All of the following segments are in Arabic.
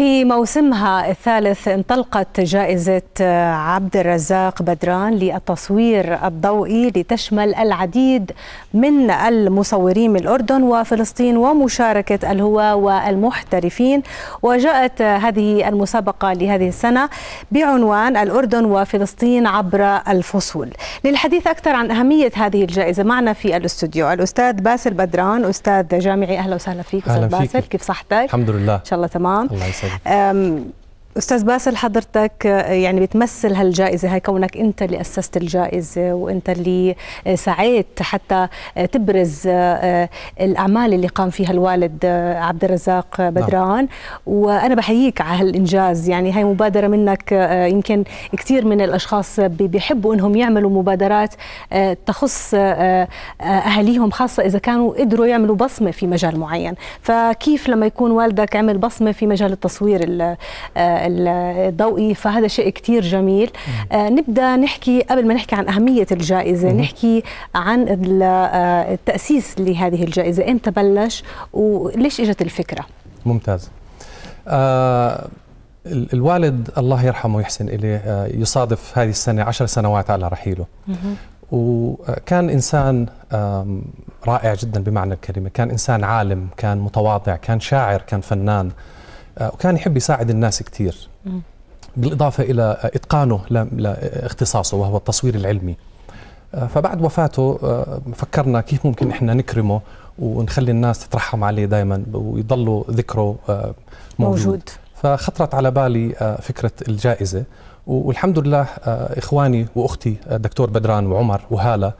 في موسمها الثالث انطلقت جائزة آه، عبد الرزاق بدران للتصوير الضوئي لتشمل العديد من المصورين من الأردن وفلسطين ومشاركة الهواة والمحترفين وجاءت آه، هذه المسابقة لهذه السنة بعنوان الأردن وفلسطين عبر الفصول للحديث أكثر عن أهمية هذه الجائزة معنا في الاستوديو الأستاذ باسل بدران أستاذ جامعي أهلا وسهلا فيك أستاذ باسل كيف صحتك؟ الحمد لله إن شاء الله تمام الله يسعدك Um, استاذ باسل حضرتك آه، يعني بتمثل هالجائزه هاي كونك انت اللي اسست الجائزه وانت اللي آه، سعيت حتى آه، تبرز الاعمال اللي قام فيها الوالد عبد الرزاق نعم. بدران نعم. وانا بحييك على هالانجاز يعني هاي مبادره منك يمكن كثير من الاشخاص بيحبوا انهم يعملوا مبادرات تخص اهاليهم خاصه اذا كانوا قدروا يعملوا بصمه في مجال معين فكيف لما يكون والدك عمل بصمه في مجال التصوير الضوئي فهذا شيء كثير جميل آه، نبدا نحكي قبل ما نحكي عن اهميه الجائزه نحكي عن آه، التاسيس لهذه الجائزه امتى بلش وليش اجت الفكره ممتاز آه الوالد الله يرحمه ويحسن إليه آه، يصادف هذه السنة عشر سنوات على رحيله وكان إنسان رائع جدا بمعنى الكلمة كان إنسان عالم كان متواضع كان شاعر كان فنان وكان آه، يحب يساعد الناس كثير بالإضافة إلى إتقانه لاختصاصه وهو التصوير العلمي آه، فبعد وفاته آه، فكرنا كيف ممكن إحنا نكرمه ونخلي الناس تترحم عليه دائما ويضلوا ذكره موجود, موجود. فخطرت على بالي آه، فكرة الجائزة والحمد لله آه، إخواني وأختي آه، دكتور بدران وعمر وهالة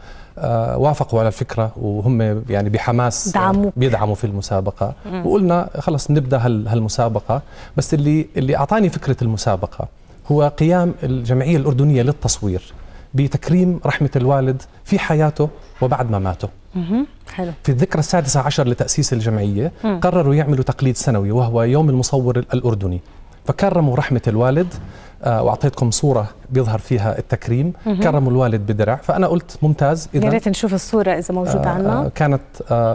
وافقوا على الفكرة وهم يعني بحماس دعموك. بيدعموا في المسابقة مم. وقلنا خلص نبدأ هالمسابقة بس اللي, اللي أعطاني فكرة المسابقة هو قيام الجمعية الأردنية للتصوير بتكريم رحمة الوالد في حياته وبعد مماته ما حلو في الذكرى السادسة عشر لتأسيس الجمعية مم. قرروا يعملوا تقليد سنوي وهو يوم المصور الأردني فكرموا رحمة الوالد آه، واعطيتكم صوره بيظهر فيها التكريم كرموا الوالد بدرع فانا قلت ممتاز اذا يا ريت نشوف الصوره اذا موجوده آه، عندنا آه، كانت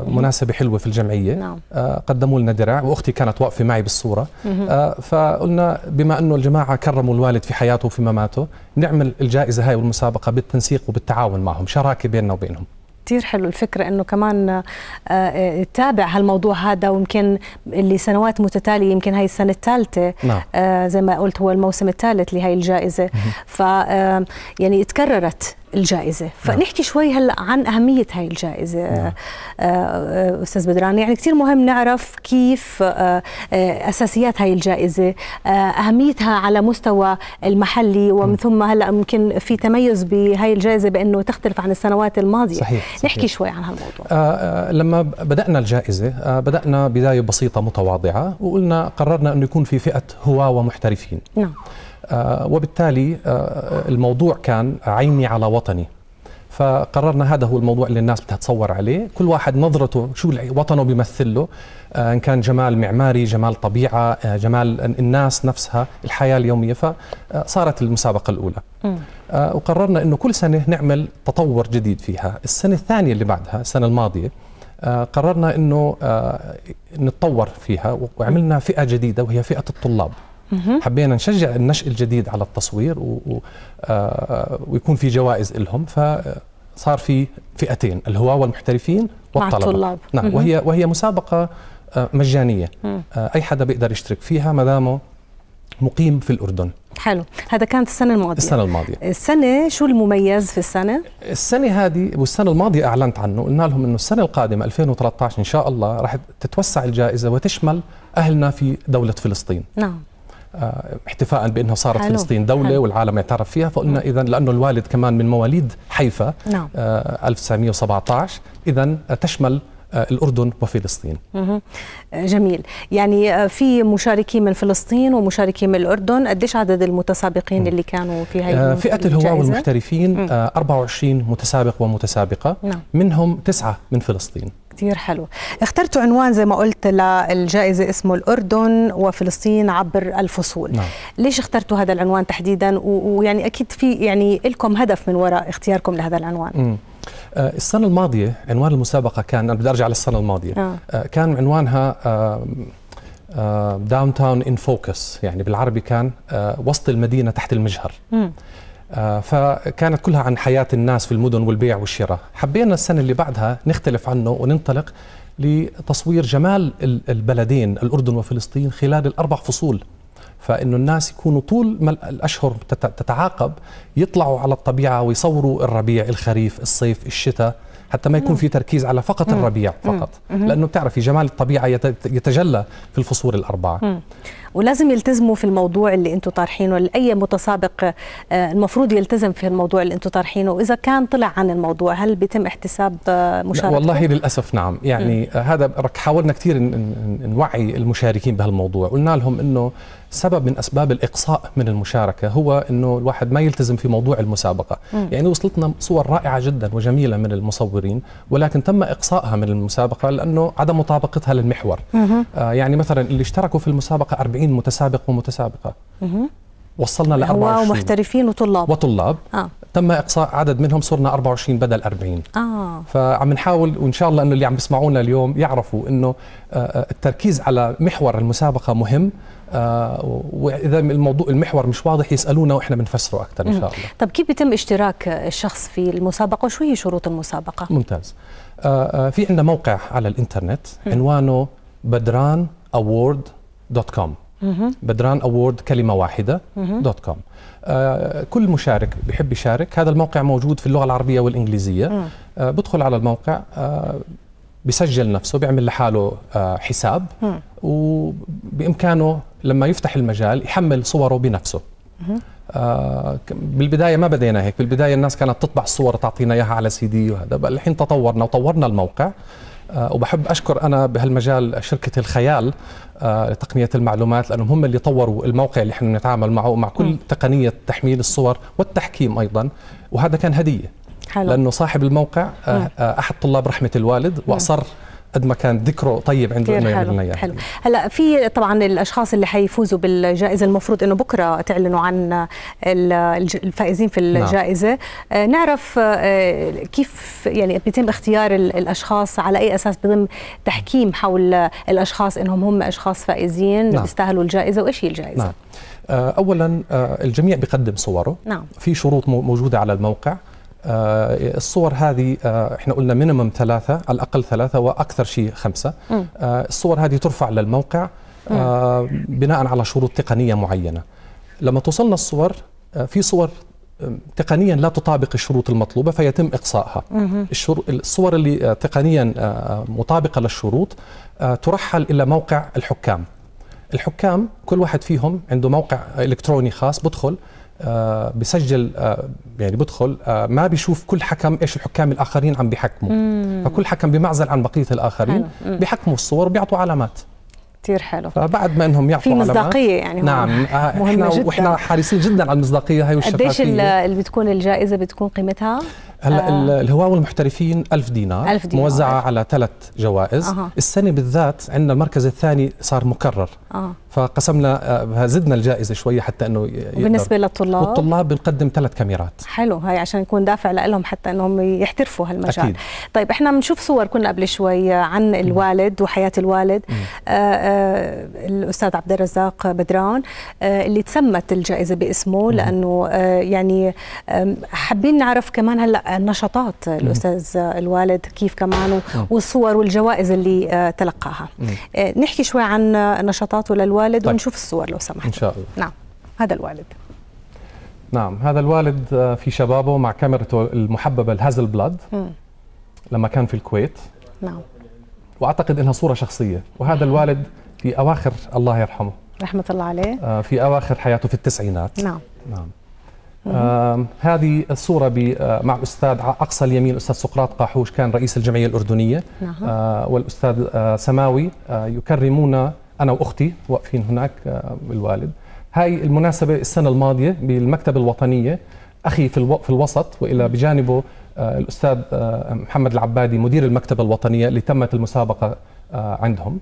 مناسبه حلوه في الجمعيه نعم. قدموا لنا درع واختي كانت واقفه معي بالصوره فقلنا بما انه الجماعه كرموا الوالد في حياته وفي مماته نعمل الجائزه هاي والمسابقه بالتنسيق وبالتعاون معهم شراكه بيننا وبينهم كتير حلو الفكرة أنه كمان آه، آه، تابع هالموضوع هذا ويمكن اللي سنوات متتالية يمكن هاي السنة الثالثة نعم. آه، زي ما قلت هو الموسم الثالث لهي الجائزة ف يعني تكررت الجائزه نعم. فنحكي شوي هلا عن اهميه هاي الجائزه نعم. آه، آه، استاذ بدران يعني كثير مهم نعرف كيف آه، اساسيات هاي الجائزه اهميتها على مستوى المحلي ومن نعم. ثم هلا ممكن في تميز بهاي الجائزه بانه تختلف عن السنوات الماضيه صحيح, صحيح. نحكي شوي عن هالموضوع آه لما بدانا الجائزه آه بدانا بدايه بسيطه متواضعه وقلنا قررنا انه يكون في فئه هواة ومحترفين نعم آه، وبالتالي آه، الموضوع كان عيني على وطني فقررنا هذا هو الموضوع اللي الناس بدها تصور عليه كل واحد نظرته شو وطنه بيمثل له آه، ان كان جمال معماري جمال طبيعه جمال الناس نفسها الحياه اليوميه فصارت المسابقه الاولى وقررنا انه كل سنه نعمل تطور جديد فيها السنه الثانيه اللي بعدها السنه الماضيه قررنا انه نتطور فيها وعملنا فئه جديده وهي فئه الطلاب حبينا نشجع النشء الجديد على التصوير و... آه،, آه ويكون في جوائز لهم فصار في فئتين الهواة والمحترفين والطلبة مع الطلاب نعم وهي وهي مسابقة آه، مجانية آه، أي حدا بيقدر يشترك فيها ما دامه مقيم في الأردن حلو هذا كانت السنة الماضية السنة الماضية السنة شو المميز في السنة؟ السنة هذه والسنة الماضية أعلنت عنه قلنا لهم أنه السنة القادمة 2013 إن شاء الله راح تتوسع الجائزة وتشمل أهلنا في دولة فلسطين نعم آه، احتفاء بانها صارت حلو. فلسطين دوله حلو. والعالم يعترف فيها فقلنا اذا لانه الوالد كمان من مواليد حيفا نعم. 1917 آه، اذا تشمل آه، الأردن وفلسطين جميل يعني في مشاركين من فلسطين ومشاركين من الأردن قديش عدد المتسابقين م. اللي كانوا في هاي فئة الهواة والمحترفين 24 متسابق ومتسابقة نعم. منهم تسعة من فلسطين كتير حلو اخترت عنوان زي ما قلت للجائزة اسمه الأردن وفلسطين عبر الفصول نعم. ليش اخترتوا هذا العنوان تحديدا ويعني أكيد في يعني لكم هدف من وراء اختياركم لهذا العنوان م. آه، السنة الماضية عنوان المسابقة كان أنا بدي أرجع للسنة الماضية آه. آه، كان عنوانها داون تاون ان فوكس يعني بالعربي كان آه، وسط المدينة تحت المجهر م. آه، فكانت كلها عن حياة الناس في المدن والبيع والشراء حبينا السنة اللي بعدها نختلف عنه وننطلق لتصوير جمال البلدين الأردن وفلسطين خلال الأربع فصول فإنه الناس يكونوا طول ما الأشهر تتعاقب يطلعوا على الطبيعة ويصوروا الربيع الخريف الصيف الشتاء حتى ما يكون في تركيز على فقط الربيع فقط لأنه بتعرفي جمال الطبيعة يتجلى في الفصول الأربعة ولازم يلتزموا في الموضوع اللي انتم طارحينه لاي متسابق آه، المفروض يلتزم في الموضوع اللي انتم طارحينه واذا كان طلع عن الموضوع هل بيتم احتساب آه، مشاركته والله للاسف نعم يعني م. آه، هذا حاولنا كثير نوعي المشاركين بهالموضوع قلنا لهم انه سبب من اسباب الاقصاء من المشاركه هو انه الواحد ما يلتزم في موضوع المسابقه م. يعني وصلتنا صور رائعه جدا وجميله من المصورين ولكن تم اقصائها من المسابقه لانه عدم مطابقتها للمحور آه يعني مثلا اللي اشتركوا في المسابقه 40 لاعبين متسابق ومتسابقه وصلنا ل 24 ومحترفين وطلاب وطلاب آه. تم اقصاء عدد منهم صرنا 24 بدل 40 آه. فعم نحاول وان شاء الله انه اللي عم بيسمعونا اليوم يعرفوا انه آه، آه، التركيز على محور المسابقه مهم آه، واذا الموضوع المحور مش واضح يسالونا واحنا بنفسره اكثر ان شاء الله طب كيف بيتم اشتراك الشخص في المسابقه وشو هي شروط المسابقه ممتاز في عندنا موقع على الانترنت عنوانه بدران award.com بدران اوورد كلمة واحدة دوت كوم آه كل مشارك بحب يشارك هذا الموقع موجود في اللغة العربية والإنجليزية آه بدخل على الموقع آه بسجل نفسه بيعمل لحاله آه، حساب وبإمكانه لما يفتح المجال يحمل صوره بنفسه آه بالبدايه ما بدينا هيك بالبدايه الناس كانت تطبع الصور تعطينا اياها على سي دي وهذا الحين تطورنا وطورنا الموقع آه، وبحب اشكر انا بهالمجال شركه الخيال آه، لتقنيه المعلومات لانهم هم اللي طوروا الموقع اللي احنا بنتعامل معه مع كل م. تقنيه تحميل الصور والتحكيم ايضا وهذا كان هديه حلو. لانه صاحب الموقع آه، م. احد طلاب رحمه الوالد واصر م. قد ما كان ذكره طيب عنده انه يعمل لنا اياه حلو هلا في طبعا الاشخاص اللي حيفوزوا بالجائزه المفروض انه بكره تعلنوا عن الفائزين في نعم. الجائزه نعم. نعرف آه، كيف يعني بيتم اختيار الاشخاص على اي اساس بيتم تحكيم حول الاشخاص انهم هم اشخاص فائزين نعم. بيستاهلوا الجائزه وايش هي الجائزه نعم. آه، اولا الجميع بيقدم صوره نعم. في شروط موجوده على الموقع آه، الصور هذه آه، احنا قلنا مينيمم ثلاثة على الأقل ثلاثة وأكثر شيء خمسة آه، الصور هذه ترفع للموقع بناء على شروط تقنية معينة لما توصلنا الصور في صور تقنيا لا تطابق الشروط المطلوبه فيتم اقصائها الصور اللي تقنيا مطابقه للشروط ترحل الى موقع الحكام الحكام كل واحد فيهم عنده موقع الكتروني خاص بدخل آه، بسجل آه، يعني بدخل آه، ما بيشوف كل حكم ايش الحكام الاخرين عم بيحكموا فكل حكم بمعزل عن بقيه الاخرين بيحكموا الصور وبيعطوا علامات كثير حلو فبعد ما انهم يعطوا في مصداقيه يعني نعم مهمة احنا جدا. واحنا حريصين جدا على المصداقيه هي والشفافيه قديش اللي بتكون الجائزه بتكون قيمتها؟ هلا آه. الهواة والمحترفين 1000 دينار, ألف دينار موزعه ألف. على ثلاث جوائز أه. السنه بالذات عندنا المركز الثاني صار مكرر أه. فقسمنا آه، زدنا الجائزه شويه حتى انه بالنسبه للطلاب والطلاب بنقدم ثلاث كاميرات حلو هاي عشان يكون دافع لهم حتى انهم يحترفوا هالمجال أكيد. طيب احنا بنشوف صور كنا قبل شوي عن الوالد وحياه الوالد آه آه الاستاذ عبد الرزاق بدران آه، اللي تسمت الجائزه باسمه لانه آه، يعني حابين نعرف كمان هلا نشاطات الاستاذ الوالد كيف كمان والصور والجوائز اللي تلقاها نحكي شوي عن نشاطاته للوالد الوالد طيب. ونشوف الصور لو سمحت إن شاء الله نعم هذا الوالد نعم هذا الوالد آه، في شبابه مع كاميرته المحببة الهازل بلاد م. لما كان في الكويت نعم وأعتقد أنها صورة شخصية وهذا نعم. الوالد في أواخر الله يرحمه رحمة الله عليه آه، في أواخر حياته في التسعينات نعم نعم آه هذه الصورة آه مع الأستاذ أقصى اليمين الأستاذ سقراط قاحوش كان رئيس الجمعية الأردنية نعم. آه والأستاذ آه، سماوي يكرمون انا واختي واقفين هناك آه، الوالد هاي المناسبه السنه الماضيه بالمكتبه الوطنيه اخي في في الوسط والى بجانبه آه، الاستاذ آه، محمد العبادي مدير المكتبه الوطنيه اللي تمت المسابقه عندهم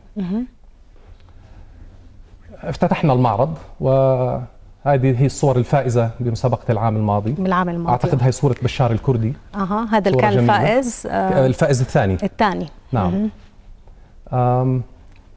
افتتحنا المعرض وهذه هي الصور الفائزة بمسابقة العام الماضي بالعام الماضي أعتقد هي صورة بشار الكردي أها هذا اللي كان الفائز الفائز الثاني الثاني نعم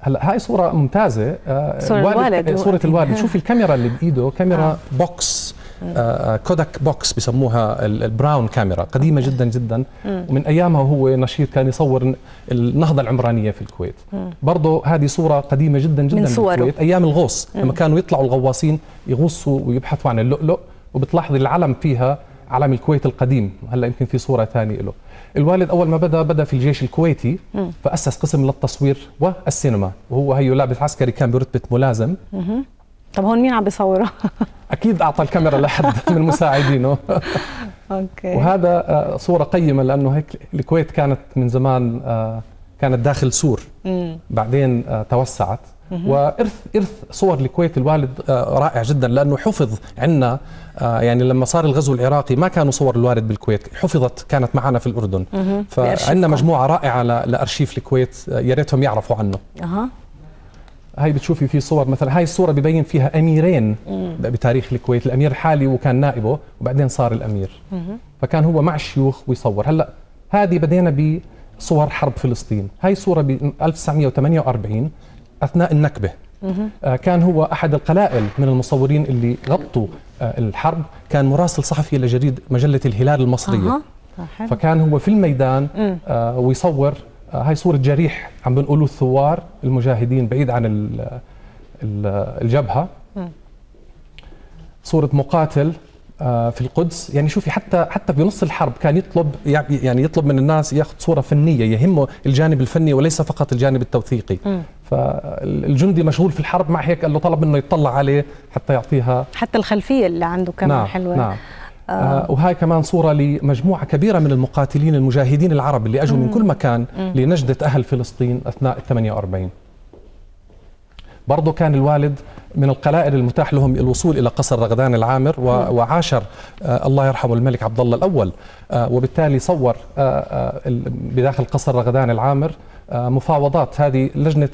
هلا هاي صوره ممتازه آه، صورة الوالد, الوالد صوره الوالد شوف الكاميرا اللي بايده كاميرا آه. بوكس آه كودك آه، بوكس بسموها البراون كاميرا قديمه جدا جدا ومن ايامها هو نشيط كان يصور النهضه العمرانيه في الكويت برضه هذه صوره قديمه جدا جدا من صوره. الكويت ايام الغوص لما كانوا يطلعوا الغواصين يغوصوا ويبحثوا عن اللؤلؤ وبتلاحظي العلم فيها علم الكويت القديم هلا يمكن في صوره ثانيه له الوالد اول ما بدا بدا في الجيش الكويتي فاسس قسم للتصوير والسينما وهو هيو لابس عسكري كان برتبه ملازم طب هون مين عم بيصوره اكيد اعطى الكاميرا لحد من مساعدينه اوكي وهذا آه، صوره قيمه لانه هيك الكويت كانت من زمان آه، كانت داخل سور بعدين آه، توسعت وارث ارث صور الكويت الوالد آه، رائع جدا لانه حفظ عندنا آه، يعني لما صار الغزو العراقي ما كانوا صور الوالد بالكويت حفظت كانت معنا في الاردن فعندنا مجموعه رائعه لارشيف الكويت آه، يا ريتهم يعرفوا عنه اها هاي بتشوفي في صور مثلا هاي الصوره ببين فيها اميرين بتاريخ الكويت الامير الحالي وكان نائبه وبعدين صار الامير فكان هو مع الشيوخ ويصور هلا هذه بدينا بصور حرب فلسطين هاي صوره ب 1948 اثناء النكبه آه، كان هو احد القلائل من المصورين اللي غطوا آه، الحرب كان مراسل صحفي لجريد مجله الهلال المصريه فكان هو في الميدان آه، ويصور هاي صوره جريح عم بنقولوا الثوار المجاهدين بعيد عن الجبهه صوره مقاتل في القدس يعني شوفي حتى حتى بنص الحرب كان يطلب يعني،, يعني يطلب من الناس ياخذ صوره فنيه يهمه الجانب الفني وليس فقط الجانب التوثيقي م. فالجندي مشغول في الحرب مع هيك قال له طلب منه يطلع عليه حتى يعطيها حتى الخلفيه اللي عنده كمان نعم حلوه نعم آه, آه، وهاي كمان صورة لمجموعة كبيرة من المقاتلين المجاهدين العرب اللي أجوا من كل مكان لنجدة أهل فلسطين أثناء 48 برضه كان الوالد من القلائل المتاح لهم الوصول الى قصر رغدان العامر وعاشر آه، الله يرحمه الملك عبد الله الاول آه، وبالتالي صور بداخل قصر رغدان العامر آه، مفاوضات هذه لجنه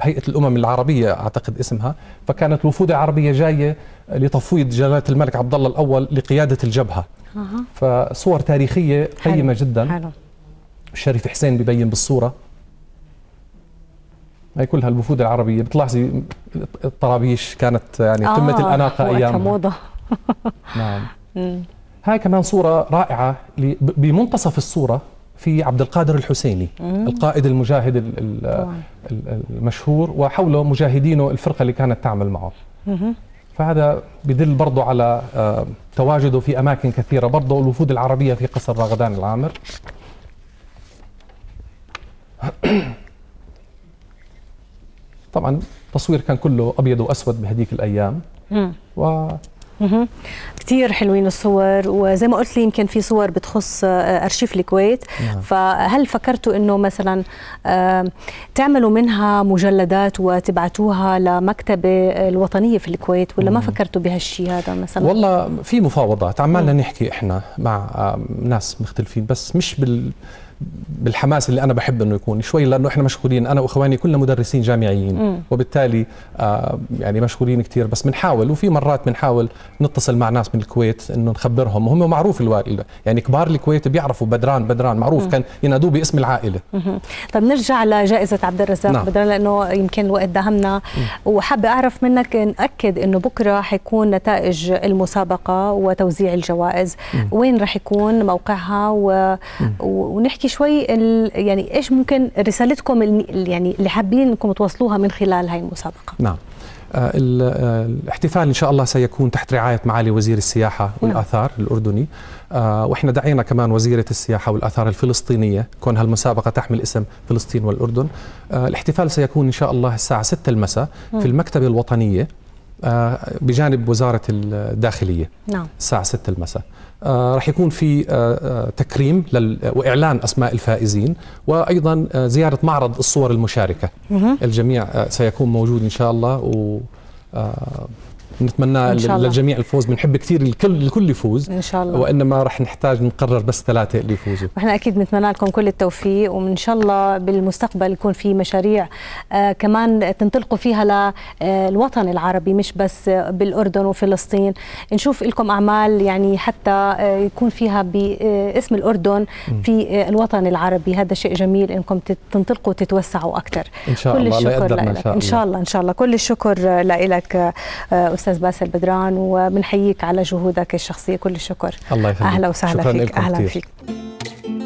هيئه الامم العربيه اعتقد اسمها فكانت وفود عربيه جايه لتفويض جلاله الملك عبد الله الاول لقياده الجبهه فصور تاريخيه قيمه جدا حلو. الشريف حسين ببين بالصوره هي كلها الوفود العربيه بتلاحظي الطرابيش كانت يعني آه قمه الاناقه ايام موضه نعم هاي كمان صوره رائعه بمنتصف الصوره في عبد القادر الحسيني مم. القائد المجاهد المشهور وحوله مجاهدينه الفرقه اللي كانت تعمل معه مم. فهذا بدل برضه على آه، تواجده في اماكن كثيره برضه الوفود العربيه في قصر رغدان العامر طبعا التصوير كان كله ابيض واسود بهذيك الايام و كثير حلوين الصور وزي ما قلت لي يمكن في صور بتخص آه، ارشيف الكويت نعم. فهل فكرتوا انه مثلا تعملوا منها مجلدات وتبعتوها لمكتبه الوطنيه في الكويت ولا ما فكرتوا بهالشيء هذا مثلا والله في مفاوضات عمالنا نحكي احنا مع ناس مختلفين بس مش بال بالحماس اللي انا بحب انه يكون شوي لانه احنا مشغولين انا واخواني كلنا مدرسين جامعيين م. وبالتالي آه يعني مشغولين كثير بس بنحاول وفي مرات بنحاول نتصل مع ناس من الكويت انه نخبرهم وهم معروف الوالد يعني كبار الكويت بيعرفوا بدران بدران معروف م. كان ينادوه باسم العائله م. طب نرجع لجائزه عبد الرزاق نعم. بدران لانه يمكن الوقت دهمنا وحابه اعرف منك ناكد انه بكره حيكون نتائج المسابقه وتوزيع الجوائز م. وين راح يكون موقعها و... ونحكي تحكي شوي يعني ايش ممكن رسالتكم يعني اللي حابين انكم توصلوها من خلال هاي المسابقه نعم آه، آه، الاحتفال ان شاء الله سيكون تحت رعايه معالي وزير السياحه نعم. والاثار الاردني آه، واحنا دعينا كمان وزيره السياحه والاثار الفلسطينيه كون المسابقه تحمل اسم فلسطين والاردن الاحتفال سيكون ان شاء الله الساعه 6 المساء في نعم. المكتبه الوطنيه آه، بجانب وزاره الداخليه نعم الساعه 6 المساء آه، رح يكون في آه، تكريم واعلان اسماء الفائزين وايضا زياره معرض الصور المشاركه الجميع سيكون موجود ان شاء الله و نتمنى للجميع الفوز بنحب كثير الكل الكل يفوز ان شاء الله وانما رح نحتاج نقرر بس ثلاثه اللي يفوزوا احنا اكيد بنتمنى لكم كل التوفيق وان شاء الله بالمستقبل يكون في مشاريع آه كمان تنطلقوا فيها للوطن آه، العربي مش بس بالاردن وفلسطين نشوف لكم اعمال يعني حتى آه، يكون فيها باسم آه، الاردن في الوطن العربي هذا شيء جميل انكم تنطلقوا وتتوسعوا اكثر ان شاء كل الله الشكر إن الله. ان شاء الله ان شاء الله كل الشكر لك استاذ الاستاذ باسل بدران وبنحييك على جهودك الشخصيه كل الشكر الله يخليك اهلا وسهلا فيك اهلا فيك